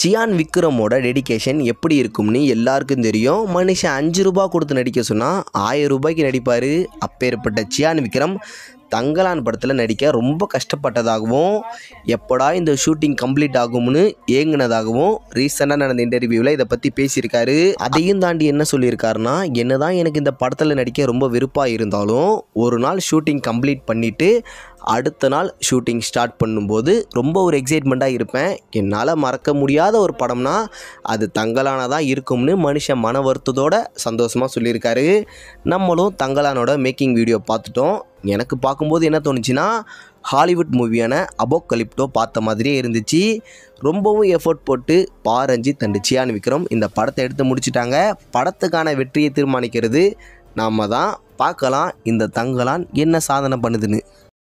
cyan விக்ரமோட dedication எப்படி இருக்கும்னு எல்லாருக்கும் தெரியும் மனுஷன் அஞ்சு ரூபா கொடுத்து நடிக்க சொன்னால் ஆயிரம் ரூபாய்க்கு நடிப்பார் அப்பேற்பட்ட சியான் விக்ரம் தங்கலான் படத்தில் நடிக்க ரொம்ப கஷ்டப்பட்டதாகவும் எப்படா இந்த ஷூட்டிங் கம்ப்ளீட் ஆகும்னு ஏங்கினதாகவும் ரீசெண்டாக நடந்த இன்டர்வியூவில் இதை பற்றி பேசியிருக்காரு அதையும் தாண்டி என்ன சொல்லியிருக்காருன்னா தான் எனக்கு இந்த படத்தில் நடிக்க ரொம்ப விருப்பாக இருந்தாலும் ஒரு நாள் ஷூட்டிங் கம்ப்ளீட் பண்ணிவிட்டு அடுத்த நாள் ஷூட்டிங் ஸ்டார்ட் பண்ணும்போது ரொம்ப ஒரு எக்ஸைட்மெண்ட்டாக இருப்பேன் என்னால் மறக்க முடியாத ஒரு படம்னா அது தங்கலானதாக இருக்கும்னு மனுஷன் மன வருத்தத்தோட சந்தோஷமாக சொல்லியிருக்காரு நம்மளும் தங்கலானோட மேக்கிங் வீடியோ பார்த்துட்டோம் எனக்கு பார்க்கும்போது என்ன தோணுச்சுன்னா ஹாலிவுட் மூவியான கலிப்டோ பார்த்த மாதிரியே இருந்துச்சு ரொம்பவும் எஃபர்ட் போட்டு பா ரஞ்சித் சியான் விக்ரம் இந்த படத்தை எடுத்து முடிச்சுட்டாங்க படத்துக்கான வெற்றியை தீர்மானிக்கிறது நாம் தான் பார்க்கலாம் இந்த தங்கலான் என்ன சாதனை பண்ணுதுன்னு